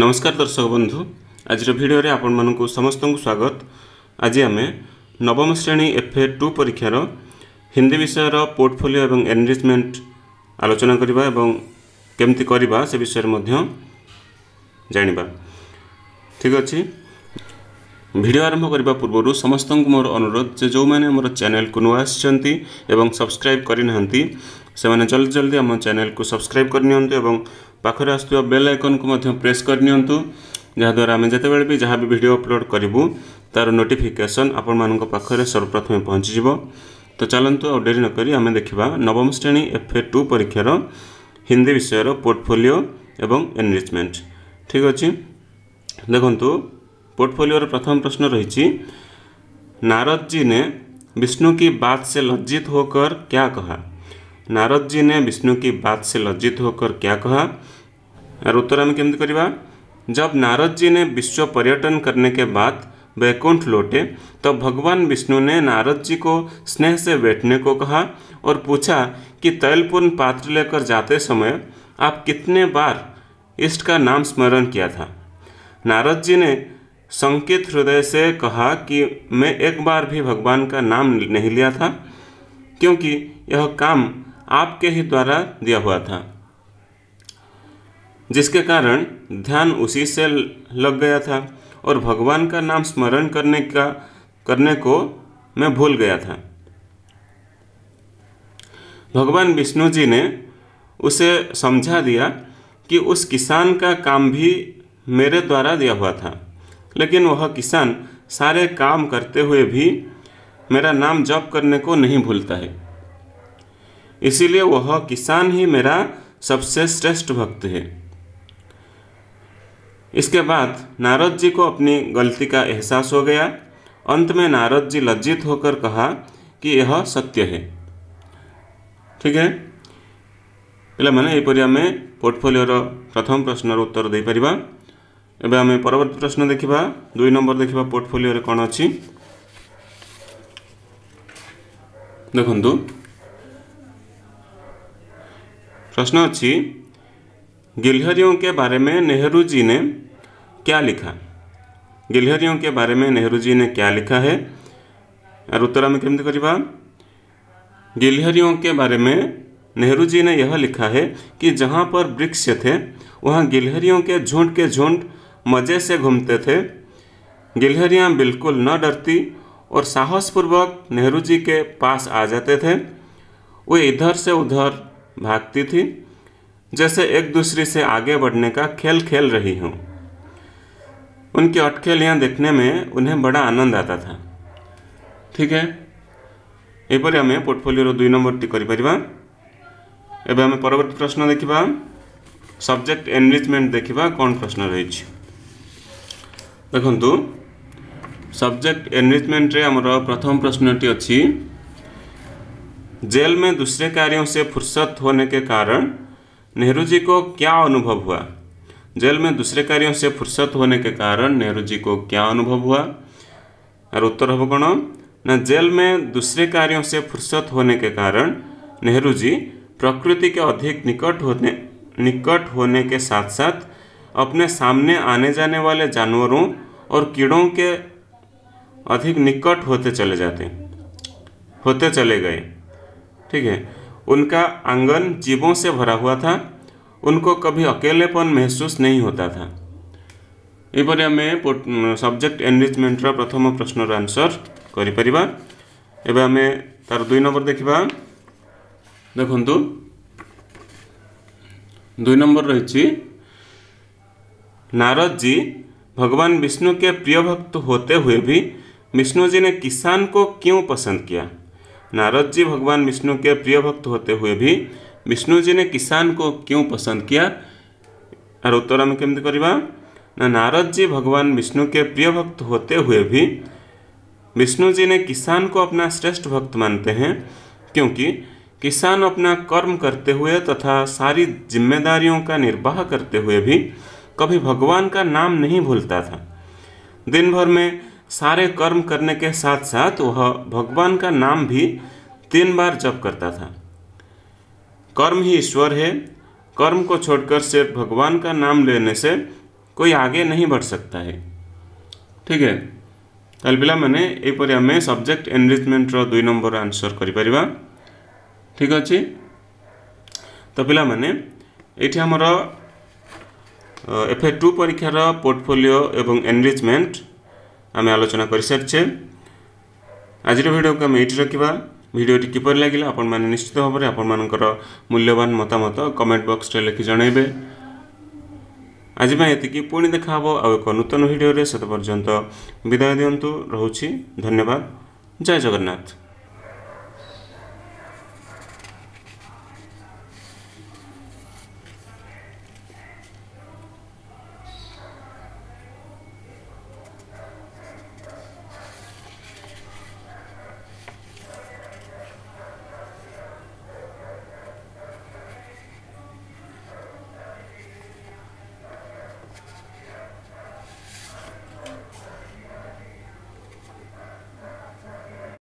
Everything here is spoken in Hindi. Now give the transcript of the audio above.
ନମସ୍କାର ଦର୍ଶକ ବନ୍ଧୁ ଆଜିର ଭିଡ଼ିଓରେ ଆପଣମାନଙ୍କୁ ସମସ୍ତଙ୍କୁ ସ୍ୱାଗତ ଆଜି ଆମେ ନବମ ଶ୍ରେଣୀ ଏଫ୍ ଏ ଟୁ ପରୀକ୍ଷାର ହିନ୍ଦୀ ବିଷୟର ପୋର୍ଟଫୋଲିଓ ଏବଂ ଏନ୍ରିଚମେଣ୍ଟ ଆଲୋଚନା କରିବା ଏବଂ କେମିତି କରିବା ସେ ବିଷୟରେ ମଧ୍ୟ ଜାଣିବା ଠିକ୍ ଅଛି ଭିଡ଼ିଓ ଆରମ୍ଭ କରିବା ପୂର୍ବରୁ ସମସ୍ତଙ୍କୁ ମୋର ଅନୁରୋଧ ଯେ ଯେଉଁମାନେ ଆମର ଚ୍ୟାନେଲକୁ ନୂଆ ଆସିଛନ୍ତି ଏବଂ ସବସ୍କ୍ରାଇବ୍ କରିନାହାନ୍ତି ସେମାନେ ଜଲ୍ଦି ଜଲ୍ଦି ଆମ ଚ୍ୟାନେଲକୁ ସବସ୍କ୍ରାଇବ୍ କରିନିଅନ୍ତୁ ଏବଂ ପାଖରେ ଆସୁଥିବା ବେଲ୍ ଆଇକନ୍କୁ ମଧ୍ୟ ପ୍ରେସ୍ କରିନିଅନ୍ତୁ ଯାହାଦ୍ୱାରା ଆମେ ଯେତେବେଳେ ବି ଯାହା ବି ଭିଡ଼ିଓ ଅପଲୋଡ଼ କରିବୁ ତା'ର ନୋଟିଫିକେସନ୍ ଆପଣମାନଙ୍କ ପାଖରେ ସର୍ବପ୍ରଥମେ ପହଞ୍ଚିଯିବ ତ ଚାଲନ୍ତୁ ଆଉ ଡେରି ନକରି ଆମେ ଦେଖିବା ନବମ ଶ୍ରେଣୀ ଏଫ୍ ଏ ଟୁ ପରୀକ୍ଷାର ହିନ୍ଦୀ ବିଷୟର ପୋର୍ଟଫୋଲିଓ ଏବଂ ଏନରିଚମେଣ୍ଟ ଠିକ୍ ଅଛି ଦେଖନ୍ତୁ पोर्टफोलिओर प्रथम प्रश्न रही नारद जी ने विष्णु की बात से लज्जित होकर क्या कहा नारद जी ने विष्णु की बात से लज्जित होकर क्या कहा और उत्तर हम केमती करवा जब नारद जी ने विश्व पर्यटन करने के बाद वैकुंठ लौटे तब तो भगवान विष्णु ने नारद जी को स्नेह से बैठने को कहा और पूछा कि तैलपूर्ण पात्र लेकर जाते समय आप कितने बार इष्ट का नाम स्मरण किया था नारद जी ने संकेत हृदय से कहा कि मैं एक बार भी भगवान का नाम नहीं लिया था क्योंकि यह काम आपके ही द्वारा दिया हुआ था जिसके कारण ध्यान उसी से लग गया था और भगवान का नाम स्मरण करने का करने को मैं भूल गया था भगवान विष्णु जी ने उसे समझा दिया कि उस किसान का काम भी मेरे द्वारा दिया हुआ था लेकिन वह किसान सारे काम करते हुए भी मेरा नाम जप करने को नहीं भूलता है इसीलिए वह किसान ही मेरा सबसे श्रेष्ठ भक्त है इसके बाद नारद जी को अपनी गलती का एहसास हो गया अंत में नारद जी लज्जित होकर कहा कि यह सत्य है ठीक है पहले मैंने यहपर आम पोर्टफोलियोर प्रथम प्रश्नर उत्तर दे पार एम आम परवर्त प्रश्न देखा दुई नंबर देखा पोर्टफोलियो कौन अच्छी देखु प्रश्न अच्छी गिलहरियों के बारे में नेहरू जी ने क्या लिखा गिलहरियों के बारे में नेहरू जी ने क्या लिखा है और उत्तर आम कमी करवा गिलहरियों के बारे में नेहरू जी ने यह लिखा है कि जहाँ पर वृक्ष थे वहाँ गिलहरियों के झुंड के झुंड मज़े से घूमते थे गिलहरियाँ बिल्कुल न डरती और साहसपूर्वक नेहरू जी के पास आ जाते थे वे इधर से उधर भागती थी जैसे एक दूसरे से आगे बढ़ने का खेल खेल रही हूँ उनकी अटखेलियाँ देखने में उन्हें बड़ा आनंद आता था ठीक है यहपर आम पोर्टफोलियो दुई नंबर टीपर एवं आम परवर्त प्रश्न देखा सब्जेक्ट एनरिचमेंट देखा कौन प्रश्न रही देखु सब्जेक्ट एनरिचमेंट प्रथम प्रश्नटी अच्छी जेल में दूसरे कार्यों से फुर्सत होने के कारण नेहरू जी को क्या अनुभव हुआ जेल में दूसरे कार्यों से फुर्सत होने के कारण नेहरू जी को क्या अनुभव हुआ और उत्तर हम कौन न जेल में दूसरे कार्यों से फुर्सत होने के कारण नेहरू जी प्रकृति के अधिक निकट होने निकट होने के साथ साथ अपने सामने आने जाने वाले जानवरों और कीड़ों के अधिक निकट होते चले जाते होते चले गए ठीक है उनका आंगन जीवों से भरा हुआ था उनको कभी अकेलेपन महसूस नहीं होता था यहपर आम सब्जेक्ट ଏନରିଚମେଣ୍ଟର ପ୍ରଥମ ପ୍ରଶ୍ନର ଆନ୍ସର କରିପାରିବା ଏବେ ଆମେ ତାର ଦୁଇ ନମ୍ବର ଦେଖିବା ଦେଖନ୍ତୁ नारद जी भगवान विष्णु के प्रिय भक्त होते हुए भी विष्णु जी ने किसान को क्यों पसंद किया नारद जी भगवान विष्णु के प्रिय भक्त होते हुए भी विष्णु जी ने किसान को क्यों पसंद किया और उत्तर आम कमी करवा ना नारद जी भगवान विष्णु के प्रिय भक्त होते हुए भी विष्णु जी ने किसान को अपना श्रेष्ठ भक्त मानते हैं क्योंकि किसान अपना कर्म करते हुए तथा सारी जिम्मेदारियों का निर्वाह करते हुए भी कभी भगवान का नाम नहीं भूलता था दिन भर में सारे कर्म करने के साथ साथ वह भगवान का नाम भी तीन बार जप करता था कर्म ही ईश्वर है कर्म को छोड़कर सिर्फ भगवान का नाम लेने से कोई आगे नहीं बढ़ सकता है ठीक है अलबिला मैंने यहपर आम सब्जेक्ट एनरिचमेंट रुई नंबर आंसर कर ठीक अच्छे तो पिला मैंने ये हमारा एफ ए टू परीक्षार पोर्टफोलियो एवं एनरिचमेंट ଆମେ ଆଲୋଚନା କରିସାରିଛେ ଆଜିର ଭିଡ଼ିଓକୁ ଆମେ ଏଇଠି ରଖିବା ଭିଡ଼ିଓଟି କିପରି ଲାଗିଲା ଆପଣମାନେ ନିଶ୍ଚିତ ଭାବରେ ଆପଣମାନଙ୍କର ମୂଲ୍ୟବାନ ମତାମତ କମେଣ୍ଟ ବକ୍ସରେ ଲେଖି ଜଣାଇବେ ଆଜି ପାଇଁ ଏତିକି ପୁଣି ଦେଖାହେବ ଆଉ ଏକ ନୂତନ ଭିଡ଼ିଓରେ ସେତେ ପର୍ଯ୍ୟନ୍ତ ବିଦାୟ ଦିଅନ୍ତୁ ରହୁଛି ଧନ୍ୟବାଦ ଜୟ ଜଗନ୍ନାଥ